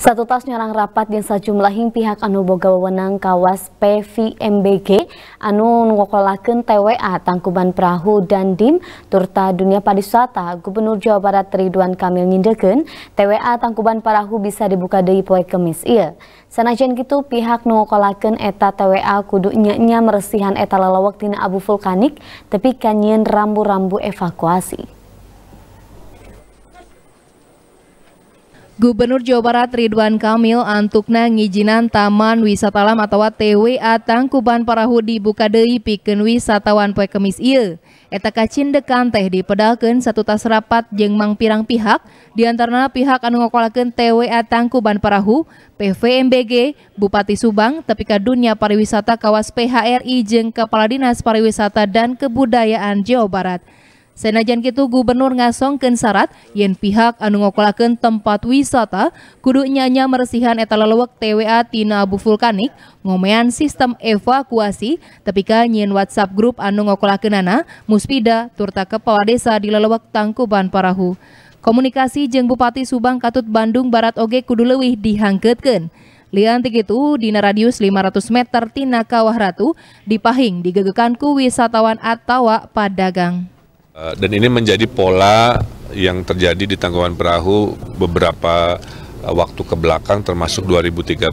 Satu tas nyerang rapat yang sejumlah hing pihak anu boga wewenang kawas PVMBG anu ngokolakeun TWA tangkuban perahu dan DIM turta dunia pariwisata Gubernur Jawa Barat Ridwan Kamil ngindekeun TWA tangkuban perahu bisa dibuka dari poe Kemis ia Sanajan gitu pihak nu eta TWA kudunya nya meresihan eta lalawak tina abu vulkanik tapi kanyen rambu-rambu evakuasi. Gubernur Jawa Barat Ridwan Kamil antukna ngijinan Taman Wisata Alam atau TWA Tangkuban Parahu dibuka deui pikeun wisatawan poe Il. ieu. Eta kacindekan teh dipedalkeun satu tas rapat jeung mang pirang pihak, antaranya pihak anu ngokolakeun TWA Tangkuban Parahu, PVMBG, Bupati Subang, tapi ka dunia pariwisata Kawas PHRI jeung Kepala Dinas Pariwisata dan Kebudayaan Jawa Barat. Senajan Kitu Gubernur ngasong syarat yen pihak anu ngokolakan tempat wisata kudu nyanya meresihan eta TWA tina abu vulkanik ngomean sistem evakuasi tepika nyen WhatsApp grup anu nana muspida turta kepala desa di lelewek Tangkuban Parahu. Komunikasi jeng Bupati Subang Katut Bandung Barat Oge kudu lewih dihangkeutkeun. Lian itu di radius 500 meter tina Kawah Ratu dipahing digegekan ku wisatawan atau padagang. Eh, dan ini menjadi pola yang terjadi di tangkapan perahu beberapa eh, waktu ke belakang termasuk 2013.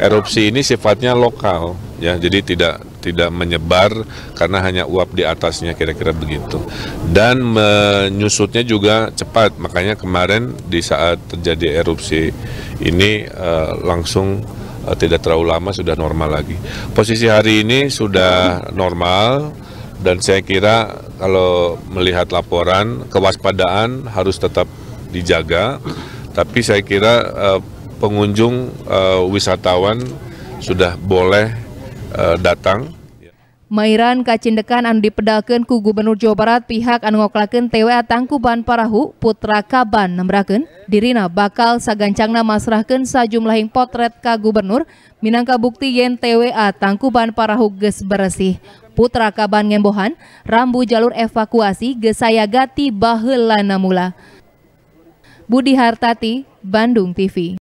Erupsi ini sifatnya lokal ya, jadi tidak tidak menyebar karena hanya uap di atasnya kira-kira begitu. Dan menyusutnya juga cepat, makanya kemarin di saat terjadi erupsi ini eh, langsung eh, tidak terlalu lama sudah normal lagi. Posisi hari ini sudah normal dan saya kira kalau melihat laporan, kewaspadaan harus tetap dijaga. Tapi saya kira eh, pengunjung eh, wisatawan sudah boleh eh, datang Mairan kacindekan anu dipedakan ku Gubernur Jawa Barat pihak anu ngoklaken TWA Tangkuban Parahu Putra Kaban nembraken dirina bakal sagancangna masrahkan sajumlahing potret ka Gubernur minangka bukti yen TWA Tangkuban Parahu ges bersih. Putra Kaban Ngembohan, rambu jalur evakuasi gesayagati baheulana mula. Budi Hartati, Bandung TV.